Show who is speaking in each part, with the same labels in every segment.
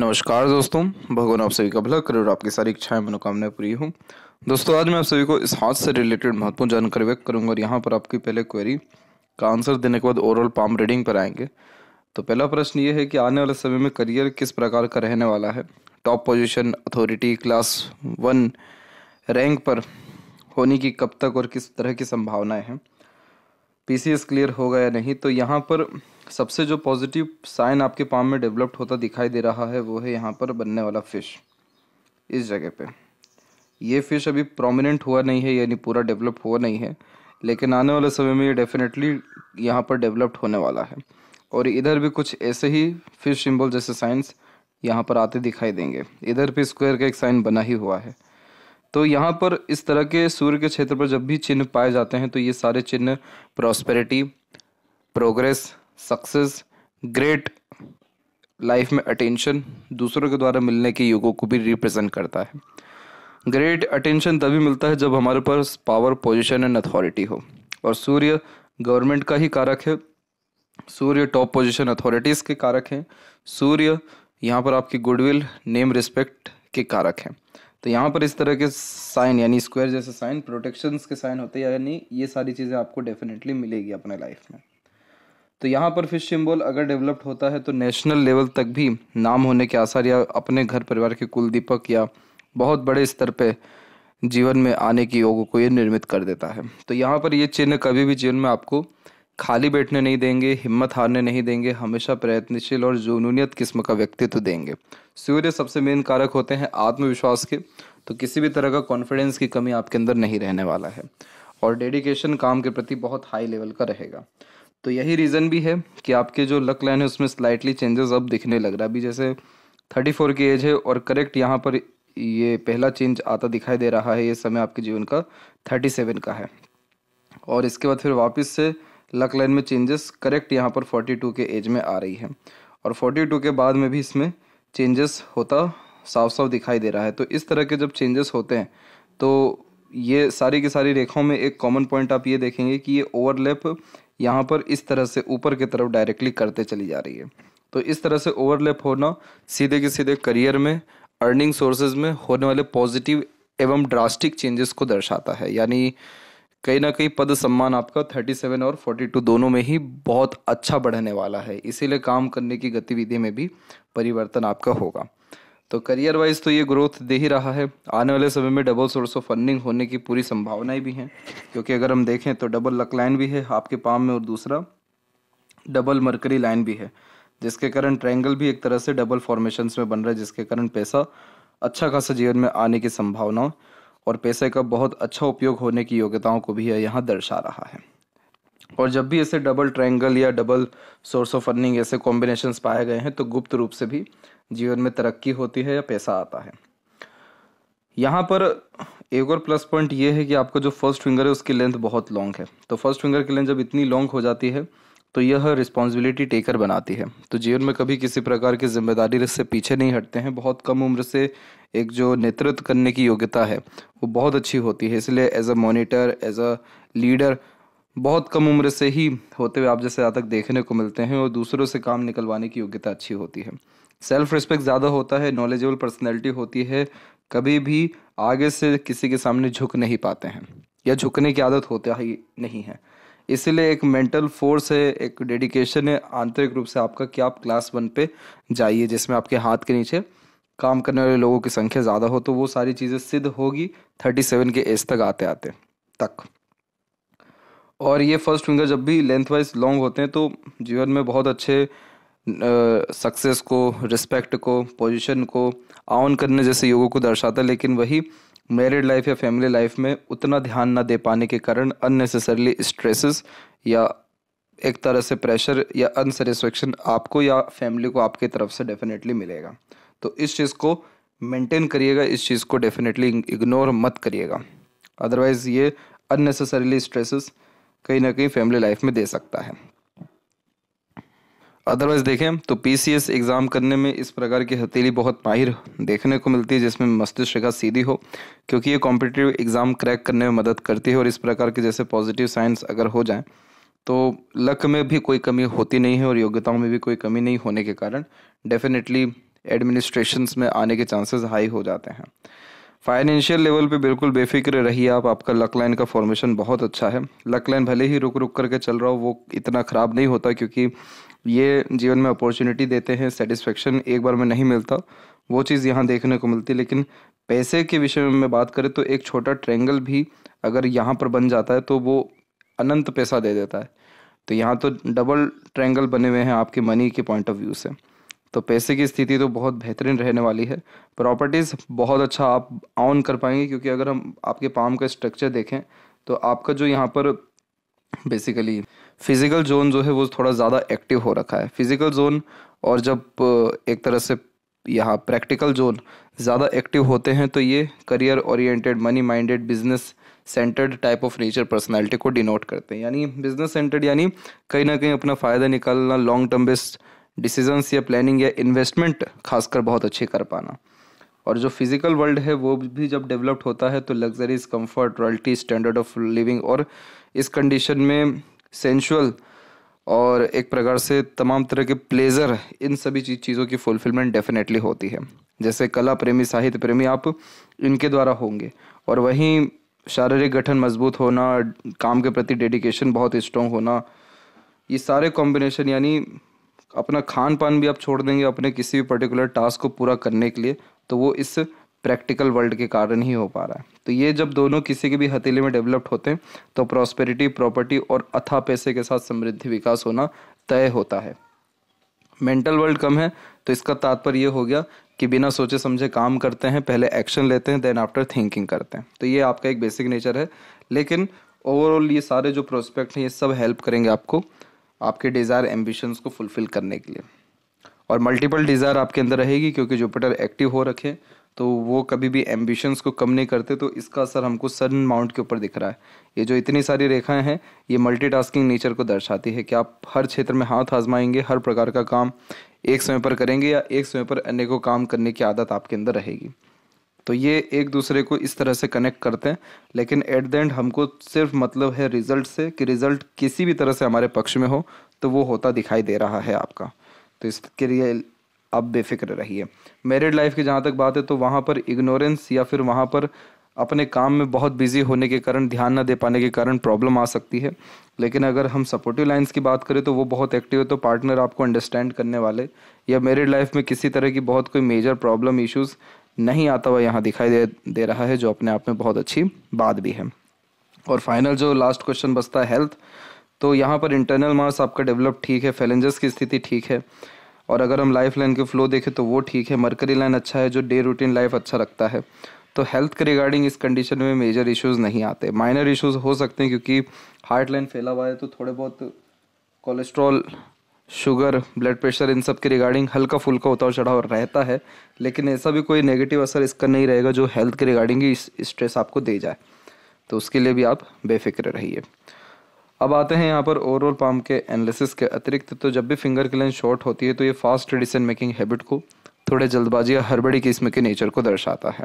Speaker 1: नमस्कार दोस्तों भगवान आप सभी का भला करो और आपकी सारी इच्छाएं मनोकामनाएं पूरी हूँ दोस्तों आज मैं आप सभी को इस हाथ से रिलेटेड महत्वपूर्ण जानकारी व्यक्त करूंगा और यहाँ पर आपकी पहले क्वेरी का आंसर देने के बाद ओवरऑल पाम रीडिंग पर आएंगे तो पहला प्रश्न ये है कि आने वाले समय में करियर किस प्रकार का रहने वाला है top position authority class one rank पर होने की कब तक और किस तरह की संभावनाएँ हैं पी क्लियर होगा या नहीं तो यहाँ पर सबसे जो पॉजिटिव साइन आपके पाम में डेवलप्ड होता दिखाई दे रहा है वो है यहाँ पर बनने वाला फिश इस जगह पे ये फिश अभी प्रोमिनेंट हुआ नहीं है यानी पूरा डेवलप हुआ नहीं है लेकिन आने वाले समय में ये डेफिनेटली यहाँ पर डेवलप्ड होने वाला है और इधर भी कुछ ऐसे ही फिश सिंबल जैसे साइंस यहाँ पर आते दिखाई देंगे इधर भी स्क्वायर का एक साइन बना ही हुआ है तो यहाँ पर इस तरह के सूर्य के क्षेत्र पर जब भी चिन्ह पाए जाते हैं तो ये सारे चिन्ह prosperity progress success great life में अटेंशन दूसरों के द्वारा मिलने के योगों को भी रिप्रेजेंट करता है ग्रेट अटेंशन तभी मिलता है जब हमारे पास पावर पोजिशन एंड अथॉरिटी हो और सूर्य गवर्नमेंट का ही कारक है सूर्य टॉप पोजिशन अथॉरिटीज़ के कारक हैं सूर्य यहाँ पर आपकी गुडविल नेम रिस्पेक्ट के कारक हैं तो यहाँ पर इस तरह के साइन यानी स्क्वायर जैसे साइन प्रोटेक्शंस के साइन होते हैं यानी ये सारी चीज़ें आपको डेफिनेटली मिलेगी अपने लाइफ में तो यहाँ पर फिश सिम्बॉल अगर डेवलप्ड होता है तो नेशनल लेवल तक भी नाम होने के आसार या अपने घर परिवार के कुल दीपक या बहुत बड़े स्तर पे जीवन में आने की योगों को ये निर्मित कर देता है तो यहाँ पर ये चिन्ह कभी भी जीवन में आपको खाली बैठने नहीं देंगे हिम्मत हारने नहीं देंगे हमेशा प्रयत्नशील और जुनूनियत किस्म का व्यक्तित्व देंगे सूर्य सबसे मेन कारक होते हैं आत्मविश्वास के तो किसी भी तरह का कॉन्फिडेंस की कमी आपके अंदर नहीं रहने वाला है और डेडिकेशन काम के प्रति बहुत हाई लेवल का रहेगा तो यही रीज़न भी है कि आपके जो लक लाइन है उसमें स्लाइटली चेंजेस अब दिखने लग रहा है अभी जैसे थर्टी फोर की एज है और करेक्ट यहाँ पर ये पहला चेंज आता दिखाई दे रहा है ये समय आपके जीवन का थर्टी सेवन का है और इसके बाद फिर वापस से लक लाइन में चेंजेस करेक्ट यहाँ पर फोर्टी टू के एज में आ रही है और फोर्टी टू के बाद में भी इसमें चेंजेस होता साफ साफ दिखाई दे रहा है तो इस तरह के जब चेंजेस होते हैं तो ये सारी की सारी रेखाओं में एक कॉमन पॉइंट आप ये देखेंगे कि ये ओवरलैप यहाँ पर इस तरह से ऊपर की तरफ डायरेक्टली करते चली जा रही है तो इस तरह से ओवरलैप होना सीधे के सीधे करियर में अर्निंग सोर्सेज में होने वाले पॉजिटिव एवं ड्रास्टिक चेंजेस को दर्शाता है यानी कहीं ना कहीं पद सम्मान आपका 37 और 42 दोनों में ही बहुत अच्छा बढ़ने वाला है इसीलिए काम करने की गतिविधि में भी परिवर्तन आपका होगा तो करियर वाइज तो ये ग्रोथ दे ही रहा है आने वाले समय में डबल सोर्स ऑफ फंडिंग होने की पूरी संभावनाएं भी हैं क्योंकि अगर हम देखें तो डबल लक लाइन भी है आपके पाम में और दूसरा डबल मरकरी लाइन भी है जिसके कारण ट्रायंगल भी एक तरह से डबल फॉर्मेशन में बन रहा है जिसके कारण पैसा अच्छा खासा जीवन में आने की संभावनाओं और पैसे का बहुत अच्छा उपयोग होने की योग्यताओं को भी यहाँ दर्शा रहा है और जब भी ऐसे डबल ट्रायंगल या डबल सोर्स ऑफ अर्निंग ऐसे कॉम्बिनेशन पाए गए हैं तो गुप्त रूप से भी जीवन में तरक्की होती है या पैसा आता है यहाँ पर एक और प्लस पॉइंट ये है कि आपका जो फर्स्ट फिंगर है उसकी लेंथ बहुत लॉन्ग है तो फर्स्ट फिंगर की लेंथ जब इतनी लॉन्ग हो जाती है तो यह रिस्पॉन्सिबिलिटी टेकर बनाती है तो जीवन में कभी किसी प्रकार की जिम्मेदारी से पीछे नहीं हटते हैं बहुत कम उम्र से एक जो नेतृत्व करने की योग्यता है वो बहुत अच्छी होती है इसलिए as a monitor as a leader बहुत कम उम्र से ही होते हुए आप जैसे आज तक देखने को मिलते हैं और दूसरों से काम निकलवाने की योग्यता अच्छी होती है सेल्फ रिस्पेक्ट ज़्यादा होता है नॉलेजेबल पर्सनैलिटी होती है कभी भी आगे से किसी के सामने झुक नहीं पाते हैं या झुकने की आदत होता ही नहीं है इसलिए एक मेंटल फोर्स है एक डेडिकेशन है आंतरिक रूप से आपका कि आप क्लास वन पे जाइए जिसमें आपके हाथ के नीचे काम करने वाले लोगों की संख्या ज़्यादा हो तो वो सारी चीज़ें सिद्ध होगी थर्टी सेवन के एज तक आते आते तक और ये फर्स्ट फिंगर जब भी लेंथ वाइज लॉन्ग होते हैं तो जीवन में बहुत अच्छे सक्सेस को रिस्पेक्ट को पोजीशन को ऑन करने जैसे योगों को दर्शाता है लेकिन वही मैरिड लाइफ या फैमिली लाइफ में उतना ध्यान ना दे पाने के कारण अननेसेसरली स्ट्रेसेस या एक तरह से प्रेशर या अनसेटिस्फेक्शन आपको या फैमिली को आपकी तरफ से डेफिनेटली मिलेगा तो इस चीज़ को मेंटेन करिएगा इस चीज़ को डेफिनेटली इग्नोर मत करिएगा अदरवाइज़ ये अननेसेसरली स्ट्रेसेस कहीं ना कहीं फैमिली लाइफ में दे सकता है अदरवाइज देखें तो पीसीएस एग्ज़ाम करने में इस प्रकार की हथेली बहुत माहिर देखने को मिलती है जिसमें मस्तिष्क रेखा सीधी हो क्योंकि ये कॉम्पिटेटिव एग्ज़ाम क्रैक करने में मदद करती है और इस प्रकार के जैसे पॉजिटिव साइंस अगर हो जाए तो लक में भी कोई कमी होती नहीं है और योग्यताओं में भी कोई कमी नहीं होने के कारण डेफिनेटली एडमिनिस्ट्रेशन में आने के चांसेस हाई हो जाते हैं फाइनेंशियल लेवल पे बिल्कुल बेफिक्र रहिए आप आपका लक लाइन का फॉर्मेशन बहुत अच्छा है लक लाइन भले ही रुक रुक करके चल रहा हो वो इतना ख़राब नहीं होता क्योंकि ये जीवन में अपॉर्चुनिटी देते हैं सेटिस्फेक्शन एक बार में नहीं मिलता वो चीज़ यहाँ देखने को मिलती लेकिन पैसे के विषय में बात करें तो एक छोटा ट्रेंगल भी अगर यहाँ पर बन जाता है तो वो अनंत पैसा दे देता है तो यहाँ तो डबल ट्रेंगल बने हुए हैं आपके मनी के पॉइंट ऑफ व्यू से तो पैसे की स्थिति तो बहुत बेहतरीन रहने वाली है प्रॉपर्टीज़ बहुत अच्छा आप ऑन कर पाएंगे क्योंकि अगर हम आपके पाम का स्ट्रक्चर देखें तो आपका जो यहाँ पर बेसिकली फिज़िकल जोन जो है वो थोड़ा ज़्यादा एक्टिव हो रखा है फिज़िकल जोन और जब एक तरह से यहाँ प्रैक्टिकल जोन ज़्यादा एक्टिव होते हैं तो ये career oriented money minded business centered type of nature personality को डिनोट करते हैं यानी बिजनेस सेंटर्ड यानी कहीं ना कहीं अपना फ़ायदा निकालना लॉन्ग टर्म बेस्ड डिसीजंस या प्लानिंग या इन्वेस्टमेंट खासकर बहुत अच्छे कर पाना और जो फिज़िकल वर्ल्ड है वो भी जब डेवलप्ड होता है तो luxuries comfort royalty standard of living और इस कंडीशन में सेंशुअल और एक प्रकार से तमाम तरह के प्लेजर इन सभी चीज चीज़ों की फुलफिलमेंट डेफिनेटली होती है जैसे कला प्रेमी साहित्य प्रेमी आप इनके द्वारा होंगे और वहीं शारीरिक गठन मजबूत होना काम के प्रति डेडिकेशन बहुत स्ट्रॉन्ग होना ये सारे कॉम्बिनेशन यानी अपना खान पान भी आप छोड़ देंगे अपने किसी भी पर्टिकुलर टास्क को पूरा करने के लिए तो वो इस प्रैक्टिकल वर्ल्ड के कारण ही हो पा रहा है तो ये जब दोनों किसी के भी हथेली में डेवलप्ड होते हैं तो प्रॉस्पेरिटी प्रॉपर्टी और अथा पैसे के साथ समृद्धि विकास होना तय होता है मेंटल वर्ल्ड कम है तो इसका तात्पर्य यह हो गया कि बिना सोचे समझे काम करते हैं पहले एक्शन लेते हैं देन आफ्टर थिंकिंग करते हैं तो ये आपका एक बेसिक नेचर है लेकिन ओवरऑल ये सारे जो प्रोस्पेक्ट हैं ये सब हेल्प करेंगे आपको आपके डिज़ायर एम्बिशंस को फुलफ़िल करने के लिए और मल्टीपल डिज़ायर आपके अंदर रहेगी क्योंकि जुपिटर एक्टिव हो रखे तो वो कभी भी एम्बिशंस को कम नहीं करते तो इसका असर हमको सन माउंट के ऊपर दिख रहा है ये जो इतनी सारी रेखाएं हैं ये मल्टीटास्किंग नेचर को दर्शाती है कि आप हर क्षेत्र में हाथ आजमाएंगे हर प्रकार का काम एक समय पर करेंगे या एक समय पर अनेकों काम करने की आदत आपके अंदर रहेगी तो ये एक दूसरे को इस तरह से कनेक्ट करते हैं लेकिन एट द एंड हमको सिर्फ मतलब है रिजल्ट से कि रिजल्ट किसी भी तरह से हमारे पक्ष में हो तो वो होता दिखाई दे रहा है आपका तो इसके लिए आप बेफिक्र रहिए मैरिड लाइफ की जहाँ तक बात है तो वहाँ पर इग्नोरेंस या फिर वहाँ पर अपने काम में बहुत बिजी होने के कारण ध्यान ना दे पाने के कारण प्रॉब्लम आ सकती है लेकिन अगर हम सपोर्टिव लाइन्स की बात करें तो वो बहुत एक्टिव है तो पार्टनर आपको अंडरस्टैंड करने वाले या मेरिड लाइफ में किसी तरह की बहुत कोई मेजर प्रॉब्लम इश्यूज़ नहीं आता हुआ यहाँ दिखाई दे दे रहा है जो अपने आप में बहुत अच्छी बात भी है और फाइनल जो लास्ट क्वेश्चन बचता है हेल्थ तो यहाँ पर इंटरनल मार्स आपका डेवलप ठीक है फैलेंजेस की स्थिति ठीक है और अगर हम लाइफ लाइन के फ्लो देखें तो वो ठीक है मरकरी लाइन अच्छा है जो डे रूटीन लाइफ अच्छा रखता है तो हेल्थ के रिगार्डिंग इस कंडीशन में मेजर इश्यूज़ नहीं आते माइनर इश्यूज़ हो सकते हैं क्योंकि हार्ट लाइन फैला हुआ है तो थोड़े बहुत कोलेस्ट्रॉल शुगर ब्लड प्रेशर इन सब के रिगार्डिंग हल्का फुल्का उतार चढ़ाव रहता है लेकिन ऐसा भी कोई नेगेटिव असर इसका नहीं रहेगा जो हेल्थ के रिगार्डिंग ही स्ट्रेस आपको दे जाए तो उसके लिए भी आप बेफिक्र रहिए अब आते हैं यहाँ पर ओवरऑल पाम के एनालिसिस के अतिरिक्त तो जब भी फिंगर की लेंथ शॉर्ट होती है तो ये फास्ट डिसीजन मेकिंग हैबिट को थोड़े जल्दबाजी या हड़बड़ी की इसमें के नेचर को दर्शाता है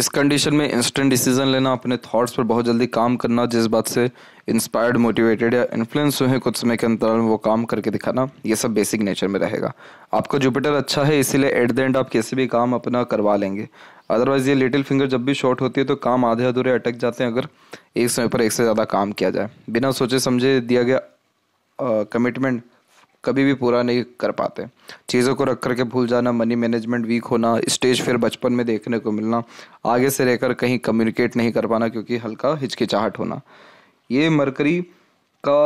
Speaker 1: इस कंडीशन में इंस्टेंट डिसीजन लेना अपने थॉट्स पर बहुत जल्दी काम करना जिस बात से इंस्पायर्ड मोटिवेटेड या इन्फ्लुएंस हुए कुछ समय के अंतराल में वो काम करके दिखाना ये सब बेसिक नेचर में रहेगा आपका जुपिटर अच्छा है इसीलिए एट द एंड आप किसी भी काम अपना करवा लेंगे अदरवाइज ये लिटिल फिंगर जब भी शॉर्ट होती है तो काम आधे अधूरे अटक जाते हैं अगर एक समय पर एक से ज़्यादा काम किया जाए बिना सोचे समझे दिया गया कमिटमेंट कभी भी पूरा नहीं कर पाते चीज़ों को रख कर के भूल जाना मनी मैनेजमेंट वीक होना स्टेज फिर बचपन में देखने को मिलना आगे से रहकर कहीं कम्युनिकेट नहीं कर पाना क्योंकि हल्का हिचकिचाहट होना ये मरकरी का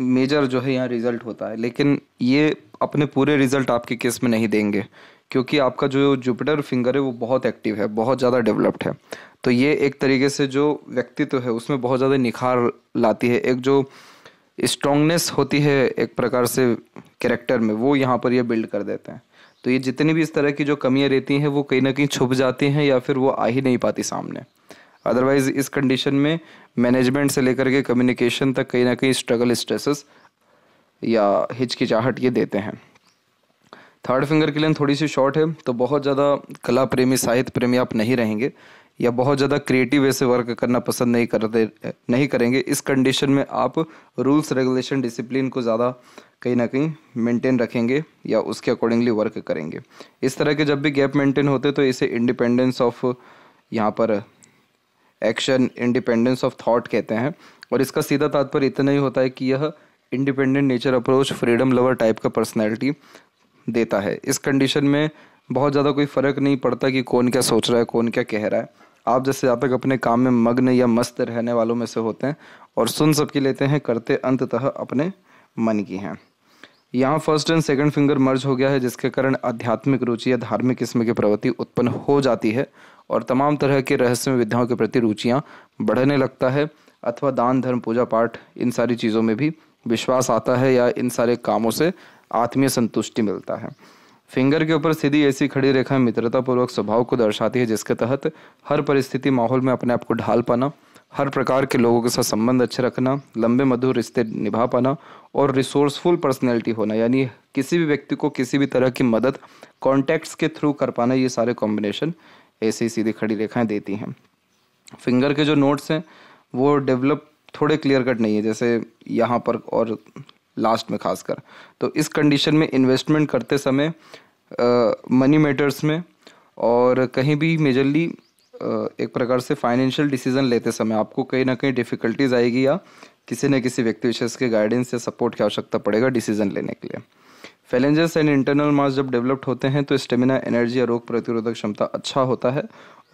Speaker 1: मेजर जो है यहाँ रिज़ल्ट होता है लेकिन ये अपने पूरे रिज़ल्ट आपके केस में नहीं देंगे क्योंकि आपका जो जुपिटर फिंगर है वो बहुत एक्टिव है बहुत ज़्यादा डेवलप्ड है तो ये एक तरीके से जो व्यक्तित्व है उसमें बहुत ज़्यादा निखार लाती है एक जो स्ट्रांगनेस होती है एक प्रकार से कैरेक्टर में वो यहाँ पर ये बिल्ड कर देते हैं तो ये जितनी भी इस तरह की जो कमियाँ रहती हैं वो कहीं ना कहीं छुप जाती हैं या फिर वो आ ही नहीं पाती सामने अदरवाइज़ इस कंडीशन में मैनेजमेंट से लेकर के कम्युनिकेशन तक कहीं ना कहीं स्ट्रगल स्ट्रेसेस या हिचकिचाहट ये देते हैं थर्ड फिंगर की लेंथ थोड़ी सी शॉर्ट है तो बहुत ज़्यादा कला प्रेमी साहित्य प्रेमी आप नहीं रहेंगे या बहुत ज़्यादा क्रिएटिव वे से वर्क करना पसंद नहीं करते नहीं करेंगे इस कंडीशन में आप रूल्स रेगुलेशन डिसिप्लिन को ज़्यादा कहीं ना कहीं मेंटेन रखेंगे या उसके अकॉर्डिंगली वर्क करेंगे इस तरह के जब भी गैप मेंटेन होते तो इसे इंडिपेंडेंस ऑफ यहाँ पर एक्शन इंडिपेंडेंस ऑफ थॉट कहते हैं और इसका सीधा तात्पर्य इतना ही होता है कि यह independent nature approach freedom lover type का पर्सनैलिटी देता है इस कंडीशन में बहुत ज़्यादा कोई फ़र्क नहीं पड़ता कि कौन क्या सोच रहा है कौन क्या कह रहा है आप जैसे आप तक अपने काम में मग्न या मस्त रहने वालों में से होते हैं और सुन सबकी लेते हैं करते अंततः अपने मन की हैं यहाँ first and second finger merge हो गया है जिसके कारण आध्यात्मिक रुचि या धार्मिक किस्म की प्रवृत्ति उत्पन्न हो जाती है और तमाम तरह के रहस्यमय विद्याओं के प्रति रुचियाँ बढ़ने लगता है अथवा दान धर्म पूजा पाठ इन सारी चीज़ों में भी विश्वास आता है या इन सारे कामों से आत्मीय संतुष्टि मिलता है फिंगर के ऊपर सीधी ऐसी खड़ी रेखा मित्रतापूर्वक स्वभाव को दर्शाती है जिसके तहत हर परिस्थिति माहौल में अपने आप को ढाल पाना हर प्रकार के लोगों के साथ संबंध अच्छे रखना लंबे मधुर रिश्ते निभा पाना और रिसोर्सफुल पर्सनैलिटी होना यानी किसी भी व्यक्ति को किसी भी तरह की मदद कॉन्टैक्ट्स के थ्रू कर पाना ये सारे कॉम्बिनेशन ऐसी सीधी खड़ी रेखाएं देती हैं फिंगर के जो नोट्स हैं वो डेवलप थोड़े क्लियर कट नहीं है जैसे यहाँ पर और लास्ट में खासकर तो इस कंडीशन में इन्वेस्टमेंट करते समय मनी मैटर्स में और कहीं भी मेजरली एक प्रकार से फाइनेंशियल डिसीजन लेते समय आपको कहीं ना कहीं डिफ़िकल्टीज आएगी या किसी न किसी व्यक्ति विशेष के गाइडेंस या सपोर्ट की आवश्यकता पड़ेगा डिसीजन लेने के लिए फैलेंजेस एंड इंटरनल मास जब डेवलप्ड होते हैं तो स्टेमिना एनर्जी या रोग प्रतिरोधक क्षमता अच्छा होता है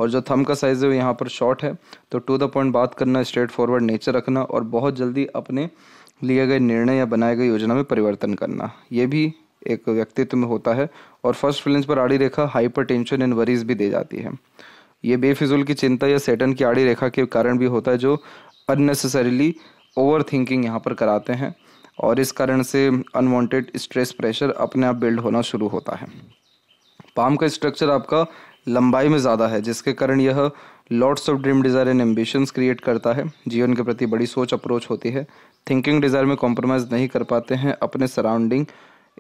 Speaker 1: और जो थम का साइज़ है वो यहाँ पर शॉर्ट है तो टू द पॉइंट बात करना स्ट्रेट फॉरवर्ड नेचर रखना और बहुत जल्दी अपने लिए गए निर्णय या बनाए गए योजना में परिवर्तन करना ये भी एक व्यक्तित्व में होता है और फर्स्ट फिलिंग्स पर आड़ी रेखा हाइपर टेंशन एंड वरीज भी दे जाती है ये बेफिजुल की चिंता या सेटन की आड़ी रेखा के कारण भी होता है जो अननेसेसरीली ओवर थिंकिंग यहाँ पर कराते हैं और इस कारण से अनवांटेड स्ट्रेस प्रेशर अपने आप बिल्ड होना शुरू होता है पाम का स्ट्रक्चर आपका लंबाई में ज़्यादा है जिसके कारण यह lords of dream desire and ambitions create करता है जीवन के प्रति बड़ी सोच अप्रोच होती है थिंकिंग डिज़ायर में कॉम्प्रोमाइज़ नहीं कर पाते हैं अपने सराउंडिंग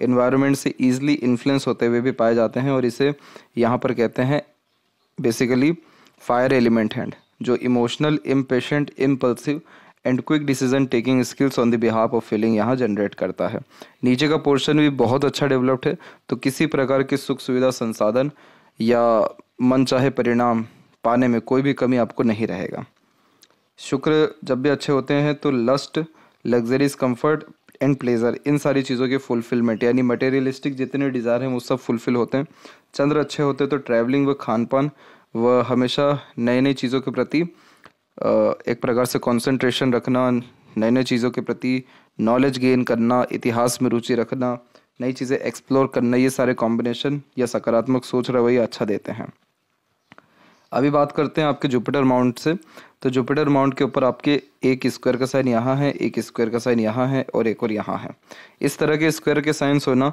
Speaker 1: इन्वायरमेंट से ईजिली इन्फ्लुएंस होते हुए भी पाए जाते हैं और इसे यहाँ पर कहते हैं बेसिकली फायर एलिमेंट हैंड जो emotional impatient impulsive and quick decision taking skills on the behalf of feeling यहाँ जनरेट करता है नीचे का पोर्शन भी बहुत अच्छा डेवलप्ड है तो किसी प्रकार की सुख सुविधा संसाधन या मन चाहे परिणाम पाने में कोई भी कमी आपको नहीं रहेगा शुक्र जब भी अच्छे होते हैं तो lust luxuries comfort and pleasure इन सारी चीज़ों के फुलफिलमेंट यानी मटेरियलिस्टिक जितने डिज़ायर हैं वो सब फुलफिल होते हैं चंद्र अच्छे होते हैं तो ट्रैवलिंग व खान पान व हमेशा नई नई चीज़ों के प्रति एक प्रकार से कंसंट्रेशन रखना नई नई चीज़ों के प्रति नॉलेज गेन करना इतिहास में रुचि रखना नई चीज़ें एक्सप्लोर करना ये सारे कॉम्बिनेशन या सकारात्मक सोच रवैया अच्छा देते हैं अभी बात करते हैं आपके जुपिटर माउंट से तो जुपिटर माउंट के ऊपर आपके एक स्क्वायर का साइन यहाँ है एक स्क्वायर का साइन यहाँ है और एक और यहाँ है इस तरह के स्क्वायर के साइंस होना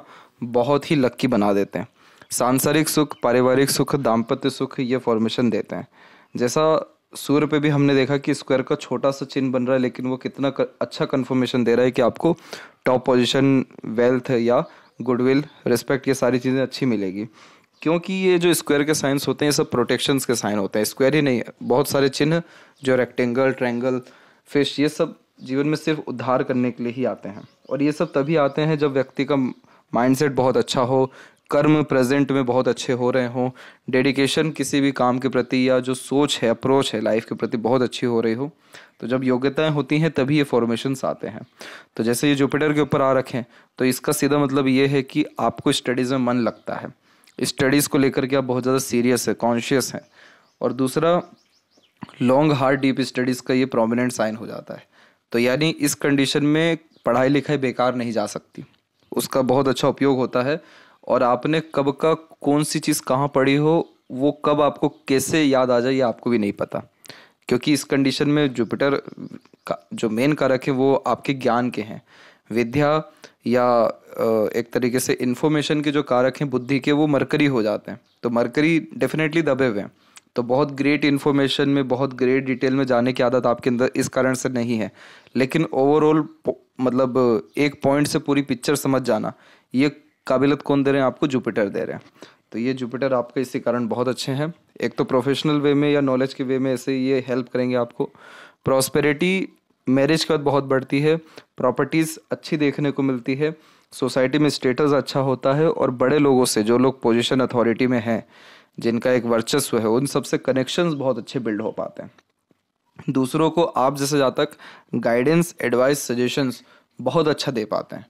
Speaker 1: बहुत ही लक्की बना देते हैं सांसारिक सुख पारिवारिक सुख दाम्पत्य सुख ये फॉर्मेशन देते हैं जैसा सूर्य पे भी हमने देखा कि स्क्वायर का छोटा सा चिन्ह बन रहा है लेकिन वो कितना कर, अच्छा कन्फर्मेशन दे रहा है कि आपको टॉप पोजिशन वेल्थ या गुडविल रिस्पेक्ट ये सारी चीज़ें अच्छी मिलेगी क्योंकि ये जो स्क्वायर के साइंस होते हैं ये सब प्रोटेक्शंस के साइन होते हैं स्क्वायर ही नहीं है बहुत सारे चिन्ह जो रेक्टेंगल ट्रैंगल फिश ये सब जीवन में सिर्फ उद्धार करने के लिए ही आते हैं और ये सब तभी आते हैं जब व्यक्ति का माइंडसेट बहुत अच्छा हो कर्म प्रेजेंट में बहुत अच्छे हो रहे हों डेडिकेशन किसी भी काम के प्रति या जो सोच है अप्रोच है लाइफ के प्रति बहुत अच्छी हो रही हो तो जब योग्यताएं होती हैं तभी ये फॉर्मेशंस आते हैं तो जैसे ये जुपिटर के ऊपर आ रखें तो इसका सीधा मतलब ये है कि आपको स्टडीज़ में मन लगता है स्टडीज़ को लेकर के आप बहुत ज़्यादा सीरियस है कॉन्शियस हैं और दूसरा लॉन्ग हार्ड डीप स्टडीज़ का ये प्रोमिनेंट साइन हो जाता है तो यानी इस कंडीशन में पढ़ाई लिखाई बेकार नहीं जा सकती उसका बहुत अच्छा उपयोग होता है और आपने कब का कौन सी चीज़ कहाँ पढ़ी हो वो कब आपको कैसे याद आ जाए ये आपको भी नहीं पता क्योंकि इस कंडीशन में जुपिटर का जो मेन कारक है वो आपके ज्ञान के हैं विद्या या एक तरीके से इन्फॉर्मेशन के जो कारक हैं बुद्धि के वो मरकरी हो जाते हैं तो मरकरी डेफिनेटली दबे हुए हैं तो बहुत ग्रेट इन्फॉर्मेशन में बहुत ग्रेट डिटेल में जाने की आदत आपके अंदर इस कारण से नहीं है लेकिन ओवरऑल मतलब एक पॉइंट से पूरी पिक्चर समझ जाना ये काबिलत कौन दे रहे हैं आपको जुपिटर दे रहे हैं तो ये जुपिटर आपके इसी कारण बहुत अच्छे हैं एक तो प्रोफेशनल वे में या नॉलेज के वे में ऐसे ये हेल्प करेंगे आपको प्रॉस्पेरिटी मैरिज के बाद बहुत बढ़ती है प्रॉपर्टीज़ अच्छी देखने को मिलती है सोसाइटी में स्टेटस अच्छा होता है और बड़े लोगों से जो लोग पोजीशन अथॉरिटी में हैं जिनका एक वर्चस्व है उन सबसे कनेक्शंस बहुत अच्छे बिल्ड हो पाते हैं दूसरों को आप जैसे जा तक गाइडेंस एडवाइस सजेशंस बहुत अच्छा दे पाते हैं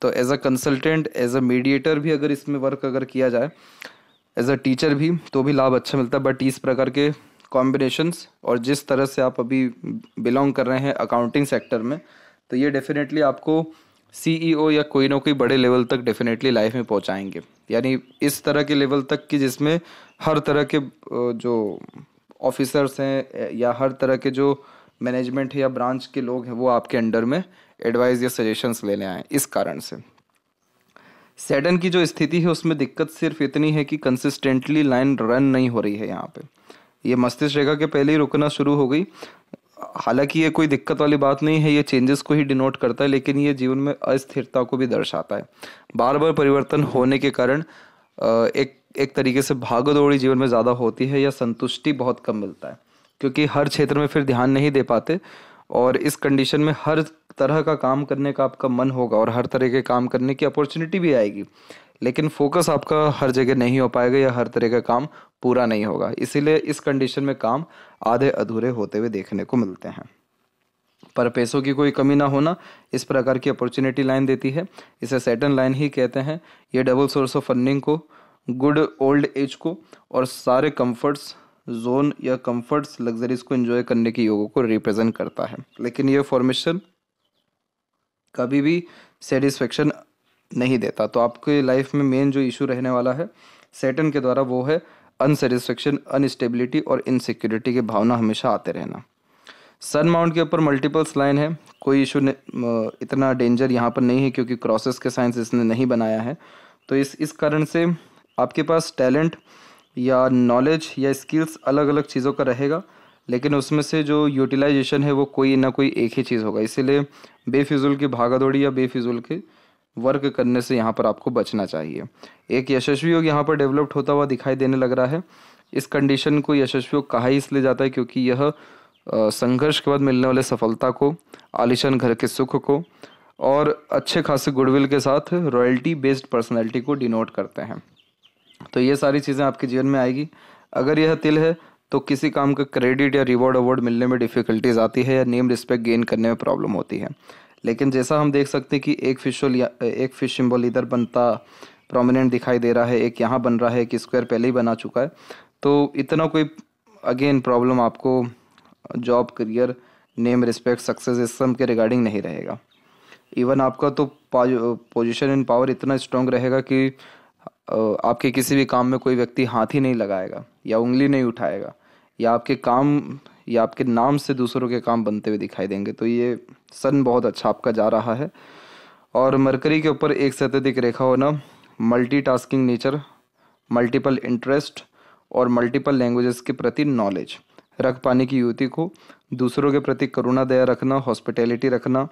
Speaker 1: तो as a consultant as a mediator भी अगर इसमें वर्क अगर किया जाए एज अ टीचर भी तो भी लाभ अच्छा मिलता है बट इस प्रकार के कॉम्बिनेशंस और जिस तरह से आप अभी बिलोंग कर रहे हैं अकाउंटिंग सेक्टर में तो ये डेफिनेटली आपको सीईओ e या कोई ना कोई बड़े लेवल तक डेफिनेटली लाइफ में पहुंचाएंगे यानी इस तरह के लेवल तक कि जिसमें हर तरह के जो ऑफिसर्स हैं या हर तरह के जो मैनेजमेंट है या ब्रांच के लोग हैं वो आपके अंडर में एडवाइस या सजेशंस लेने आए इस कारण से सेडन की जो स्थिति है उसमें दिक्कत सिर्फ इतनी है कि कंसिस्टेंटली लाइन रन नहीं हो रही है यहाँ पे ये मस्तिष्क रेखा के पहले ही रुकना शुरू हो गई हालांकि ये कोई दिक्कत वाली बात नहीं है ये चेंजेस को ही डिनोट करता है लेकिन ये जीवन में अस्थिरता को भी दर्शाता है बार बार परिवर्तन होने के कारण एक एक तरीके से भाग दौड़ी जीवन में ज़्यादा होती है या संतुष्टि बहुत कम मिलता है क्योंकि हर क्षेत्र में फिर ध्यान नहीं दे पाते और इस कंडीशन में हर तरह का काम करने का आपका मन होगा और हर तरह के काम करने की अपॉर्चुनिटी भी आएगी लेकिन फोकस आपका हर जगह नहीं हो पाएगा या हर तरह का काम पूरा नहीं होगा इसीलिए इस कंडीशन में काम आधे अधूरे होते हुए देखने को मिलते हैं पर पैसों की कोई कमी ना होना इस प्रकार की अपॉर्चुनिटी लाइन देती है इसे सेटन लाइन ही कहते हैं ये डबल सोर्स ऑफ फंडिंग को गुड ओल्ड एज को और सारे कंफर्ट्स जोन या कंफर्ट्स लग्जरीज को एंजॉय करने के योगों को रिप्रेजेंट करता है लेकिन यह फॉर्मेशन कभी भी सेटिस्फेक्शन नहीं देता तो आपके लाइफ में मेन जो इशू रहने वाला है सेटन के द्वारा वो है अनसेटिस्फेक्शन अनस्टेबिलिटी और इनसिक्योरिटी की भावना हमेशा आते रहना सन माउंट के ऊपर मल्टीपल्स लाइन है कोई इशू इतना डेंजर यहाँ पर नहीं है क्योंकि क्रॉसेस के साइंस इसने नहीं बनाया है तो इस इस कारण से आपके पास टैलेंट या नॉलेज या स्किल्स अलग अलग चीज़ों का रहेगा लेकिन उसमें से जो यूटिलाइजेशन है वो कोई ना कोई एक ही चीज़ होगा इसीलिए बेफिजुल की भागा दौड़ी या बेफिजुल की वर्क करने से यहाँ पर आपको बचना चाहिए एक यशस्वी योग यहाँ पर डेवलप्ड होता हुआ दिखाई देने लग रहा है इस कंडीशन को यशस्वी योग कहा ही इसलिए जाता है क्योंकि यह संघर्ष के बाद मिलने वाले सफलता को आलिशान घर के सुख को और अच्छे खासे गुडविल के साथ रॉयल्टी बेस्ड पर्सनैलिटी को डिनोट करते हैं तो ये सारी चीज़ें आपके जीवन में आएगी अगर यह तिल है तो किसी काम का क्रेडिट या रिवॉर्ड अवार्ड मिलने में डिफ़िकल्टीज आती है या नेम रिस्पेक्ट गेन करने में प्रॉब्लम होती है लेकिन जैसा हम देख सकते हैं कि एक फिश एक फिश सिंबल इधर बनता प्रोमिनेंट दिखाई दे रहा है एक यहाँ बन रहा है एक स्क्वायर पहले ही बना चुका है तो इतना कोई अगेन प्रॉब्लम आपको job career name respect success इस सब के रिगार्डिंग नहीं रहेगा इवन आपका तो पोजिशन इन पावर इतना स्ट्रॉन्ग रहेगा कि आपके किसी भी काम में कोई व्यक्ति हाथ ही नहीं लगाएगा या उंगली नहीं उठाएगा या आपके काम या आपके नाम से दूसरों के काम बनते हुए दिखाई देंगे तो ये सन बहुत अच्छा आपका जा रहा है और मरकरी के ऊपर एक से अत्यधिक रेखा होना मल्टीटास्किंग नेचर मल्टीपल इंटरेस्ट और मल्टीपल लैंग्वेजेस के प्रति नॉलेज रख पाने की युवती को दूसरों के प्रति करुणा दया रखना हॉस्पिटैलिटी रखना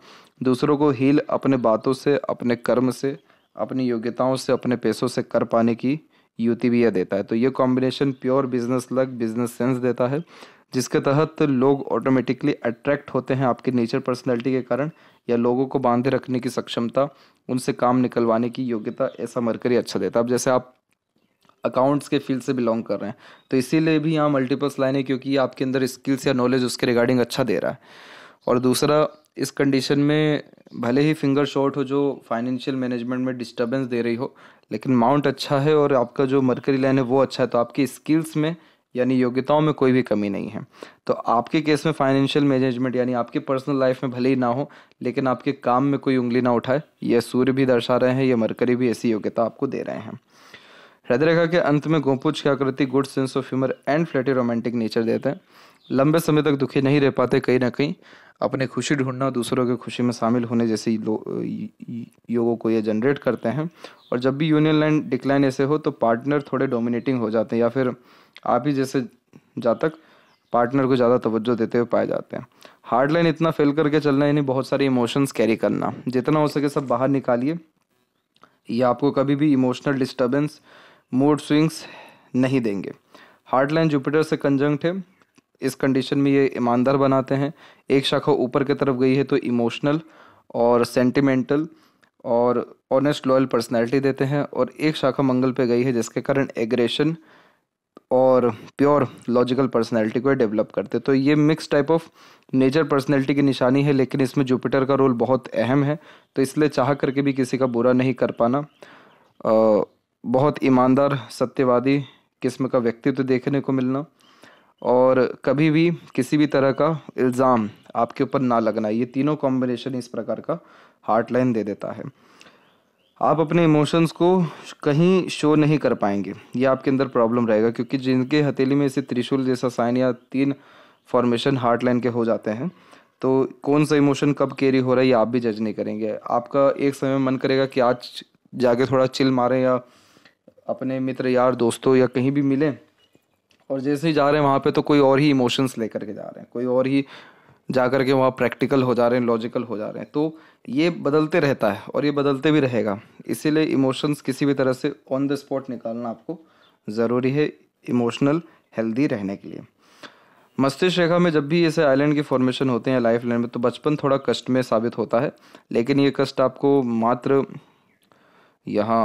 Speaker 1: दूसरों को हील अपने बातों से अपने कर्म से अपनी योग्यताओं से अपने पैसों से कर पाने की युति भी यह देता है तो ये combination pure business luck business sense देता है जिसके तहत लोग ऑटोमेटिकली अट्रैक्ट होते हैं आपके नेचर पर्सनैलिटी के कारण या लोगों को बांधे रखने की सक्षमता उनसे काम निकलवाने की योग्यता ऐसा मरकरी अच्छा देता है अब जैसे आप अकाउंट्स के फील्ड से बिलोंग कर रहे हैं तो इसीलिए भी यहाँ मल्टीपल्स लाइन है क्योंकि आपके अंदर स्किल्स या नॉलेज उसके रिगार्डिंग अच्छा दे रहा है और दूसरा इस कंडीशन में भले ही फिंगर शॉर्ट हो जो फाइनेंशियल मैनेजमेंट में डिस्टर्बेंस दे रही हो लेकिन माउंट अच्छा है और आपका जो मरकरी लाइन है वो अच्छा है तो आपकी स्किल्स में यानी योग्यताओं में कोई भी कमी नहीं है तो आपके केस में फाइनेंशियल मैनेजमेंट यानी आपके पर्सनल लाइफ में भले ही ना हो लेकिन आपके काम में कोई उंगली ना उठाए यह सूर्य भी दर्शा रहे हैं यह मरकरी भी ऐसी योग्यता आपको दे रहे हैं हृदय रेखा के अंत में गोपुच की आकृति good sense of humour and flirty romantic nature देते हैं लंबे समय तक दुखी नहीं रह पाते कहीं ना कहीं अपने खुशी ढूंढना दूसरों के खुशी में शामिल होने जैसे योगों को ये जनरेट करते हैं और जब भी यूनियन लाइन डिक्लाइन ऐसे हो तो पार्टनर थोड़े डोमिनेटिंग हो जाते हैं या फिर आप ही जैसे जातक पार्टनर को ज़्यादा तवज्जो देते हुए पाए जाते हैं हार्ड लाइन इतना फेल करके चलना यानी बहुत सारे इमोशंस कैरी करना जितना हो सके सब बाहर निकालिए या आपको कभी भी इमोशनल डिस्टर्बेंस मूड स्विंग्स नहीं देंगे हार्ड लाइन जुपिटर से कंजंक्ट है इस कंडीशन में ये ईमानदार बनाते हैं एक शाखा ऊपर की तरफ गई है तो इमोशनल और सेंटिमेंटल और ऑनेस्ट लॉयल पर्सनैलिटी देते हैं और एक शाखा मंगल पे गई है जिसके कारण एग्रेशन और प्योर लॉजिकल पर्सनैलिटी को डेवलप करते तो ये mix type of nature personality की निशानी है लेकिन इसमें जुपिटर का रोल बहुत अहम है तो इसलिए चाह करके भी किसी का बुरा नहीं कर पाना आ, बहुत ईमानदार सत्यवादी किस्म का व्यक्तित्व देखने को मिलना और कभी भी किसी भी तरह का इल्ज़ाम आपके ऊपर ना लगना ये तीनों कॉम्बिनेशन इस प्रकार का हार्ट लाइन दे देता है आप अपने इमोशंस को कहीं शो नहीं कर पाएंगे ये आपके अंदर प्रॉब्लम रहेगा क्योंकि जिनके हथेली में इसे त्रिशूल जैसा साइन या तीन फॉर्मेशन हार्ट लाइन के हो जाते हैं तो कौन सा इमोशन कब कैरी हो रहा है ये आप भी जज नहीं करेंगे आपका एक समय मन करेगा कि आज जाके थोड़ा चिल मारें या अपने मित्र यार दोस्तों या कहीं भी मिलें और जैसे ही जा रहे हैं वहाँ पे तो कोई और ही इमोशंस लेकर के जा रहे हैं कोई और ही जा कर के वहाँ प्रैक्टिकल हो जा रहे हैं लॉजिकल हो जा रहे हैं तो ये बदलते रहता है और ये बदलते भी रहेगा इसीलिए इमोशंस किसी भी तरह से ऑन द स्पॉट निकालना आपको ज़रूरी है इमोशनल हेल्दी रहने के लिए मस्तिष्क रेखा में जब भी ऐसे आइलैंड की फॉर्मेशन होते हैं लाइफ लाइन में तो बचपन थोड़ा कष्ट में साबित होता है लेकिन ये कष्ट आपको मात्र यहाँ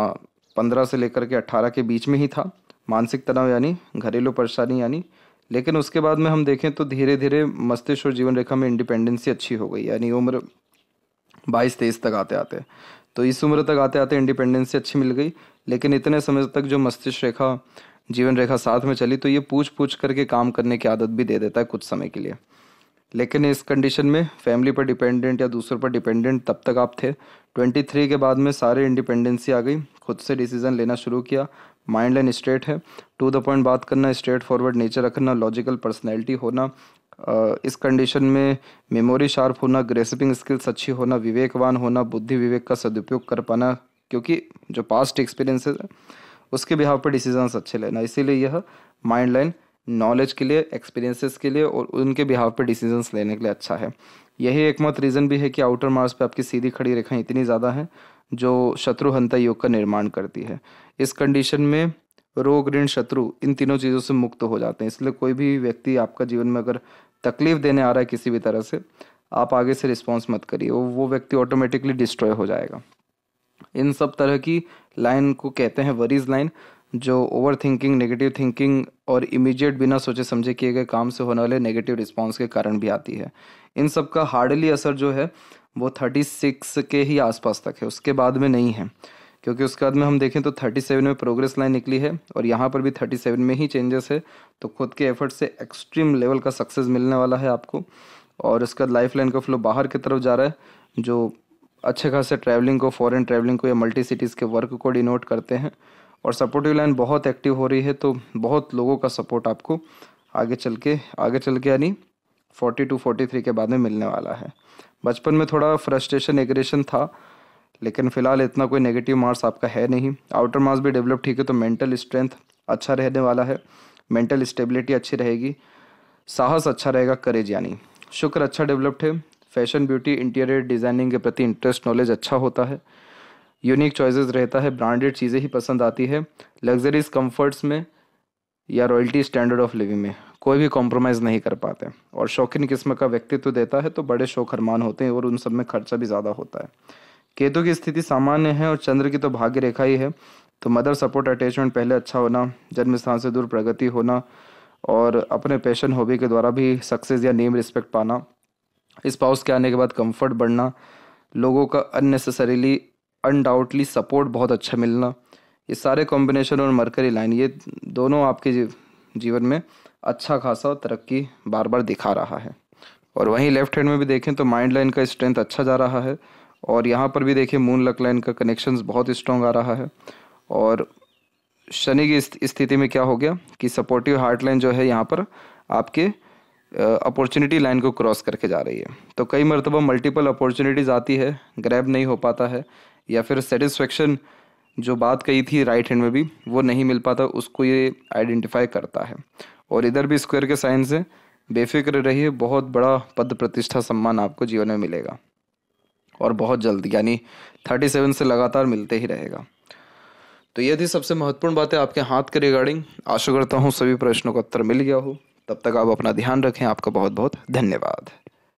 Speaker 1: पंद्रह से लेकर के अट्ठारह के बीच में ही था मानसिक तनाव यानी घरेलू परेशानी यानी लेकिन उसके बाद में हम देखें तो धीरे धीरे मस्तिष्क और जीवन रेखा में इंडिपेंडेंसी अच्छी हो गई यानी उम्र बाईस तेईस तक आते आते तो इस उम्र तक आते आते इंडिपेंडेंसी अच्छी मिल गई लेकिन इतने समय तक जो मस्तिष्क रेखा जीवन रेखा साथ में चली तो ये पूछ पूछ करके काम करने की आदत भी दे देता है कुछ समय के लिए लेकिन इस कंडीशन में फैमिली पर डिपेंडेंट या दूसरों पर डिपेंडेंट तब तक आप थे ट्वेंटी थ्री के बाद में सारे इंडिपेंडेंसी आ गई खुद से डिसीज़न लेना शुरू किया माइंड लाइन स्ट्रेट है टू द पॉइंट बात करना स्ट्रेट फॉरवर्ड नेचर रखना लॉजिकल पर्सनैलिटी होना इस कंडीशन में मेमोरी शार्प होना ग्रेसिपिंग स्किल्स अच्छी होना विवेकवान होना बुद्धि विवेक का सदुपयोग कर पाना क्योंकि जो पास्ट एक्सपीरियंसेस है उसके बिहाव पर डिसीजंस अच्छे लेना इसीलिए यह माइंड लाइन नॉलेज के लिए एक्सपीरियंसेस के लिए और उनके बिहाव पर डिसीजंस लेने के लिए अच्छा है यही एकमात्र रीज़न भी है कि आउटर मार्स पर आपकी सीधी खड़ी रेखाएं इतनी ज़्यादा हैं जो शत्रुहंता योग का निर्माण करती है इस कंडीशन में रोग ऋण शत्रु इन तीनों चीज़ों से मुक्त हो जाते हैं इसलिए कोई भी व्यक्ति आपका जीवन में अगर तकलीफ देने आ रहा है किसी भी तरह से आप आगे से रिस्पॉन्स मत करिए वो व्यक्ति ऑटोमेटिकली डिस्ट्रॉय हो जाएगा इन सब तरह की लाइन को कहते हैं वरीज लाइन जो ओवर थिंकिंग नेगेटिव थिंकिंग और इमीडिएट बिना सोचे समझे किए गए काम से होने वाले नेगेटिव रिस्पॉन्स के कारण भी आती है इन सब का हार्डली असर जो है वो थर्टी सिक्स के ही आसपास तक है उसके बाद में नहीं है क्योंकि उसके बाद में हम देखें तो 37 में प्रोग्रेस लाइन निकली है और यहाँ पर भी 37 में ही चेंजेस है तो खुद के एफर्ट से एक्सट्रीम लेवल का सक्सेस मिलने वाला है आपको और उसके बाद लाइफ लाइन का फ्लो बाहर की तरफ जा रहा है जो अच्छे खासे ट्रैवलिंग को फॉरन ट्रैवलिंग को या मल्टी सिटीज़ के वर्क को डिनोट करते हैं और सपोर्टिव लाइन बहुत एक्टिव हो रही है तो बहुत लोगों का सपोर्ट आपको आगे चल के आगे चल के यानी फोर्टी टू फोर्टी थ्री के बाद में मिलने वाला है बचपन में थोड़ा फ्रस्ट्रेशन एग्रेशन था लेकिन फिलहाल इतना कोई नेगेटिव मार्क्स आपका है नहीं आउटर मार्क्स भी डेवलप ठीक है तो मेंटल स्ट्रेंथ अच्छा रहने वाला है मेंटल स्टेबिलिटी अच्छी रहेगी साहस अच्छा रहेगा करेज यानी शुक्र अच्छा डेवलप्ड है फैशन ब्यूटी इंटीरियर डिज़ाइनिंग के प्रति इंटरेस्ट नॉलेज अच्छा होता है यूनिक चॉइसेस रहता है ब्रांडेड चीज़ें ही पसंद आती है लग्जरीज कंफर्ट्स में या रॉयल्टी स्टैंडर्ड ऑफ लिविंग में कोई भी कॉम्प्रोमाइज़ नहीं कर पाते और शौकीन किस्म का व्यक्तित्व देता है तो बड़े शौक हरमान होते हैं और उन सब में खर्चा भी ज़्यादा होता है केतु की स्थिति सामान्य है और चंद्र की तो भाग्य रेखा ही है तो मदर सपोर्ट अटैचमेंट पहले अच्छा होना जन्म स्थान से दूर प्रगति होना और अपने पैशन हॉबी के द्वारा भी सक्सेस या नेम रिस्पेक्ट पाना इस पाउस के आने के बाद कंफर्ट बढ़ना लोगों का अननेसेसरीली अनडाउटली सपोर्ट बहुत अच्छा मिलना ये सारे कॉम्बिनेशन और मरकरी लाइन ये दोनों आपके जीवन में अच्छा खासा तरक्की बार बार दिखा रहा है और वहीं लेफ्ट हैंड में भी देखें तो माइंड लाइन का स्ट्रेंथ अच्छा जा रहा है और यहाँ पर भी देखिए मून लक लाइन का कनेक्शन बहुत स्ट्रॉन्ग आ रहा है और शनि की स्थिति में क्या हो गया कि सपोर्टिव हार्ट लाइन जो है यहाँ पर आपके अपॉर्चुनिटी लाइन को क्रॉस करके जा रही है तो कई मरतबा मल्टीपल अपॉर्चुनिटीज़ आती है ग्रैब नहीं हो पाता है या फिर सेटिस्फेक्शन जो बात कही थी राइट हैंड में भी वो नहीं मिल पाता उसको ये आइडेंटिफाई करता है और इधर भी स्क्वायर के साइन से बेफिक्र रहिए बहुत बड़ा पद प्रतिष्ठा सम्मान आपको जीवन में मिलेगा और बहुत जल्द यानी थर्टी सेवन से लगातार मिलते ही रहेगा तो ये थी सबसे महत्वपूर्ण बातें आपके हाथ के रिगार्डिंग आशा करता हूँ सभी प्रश्नों का उत्तर मिल गया हो तब तक आप अपना ध्यान रखें आपका बहुत बहुत धन्यवाद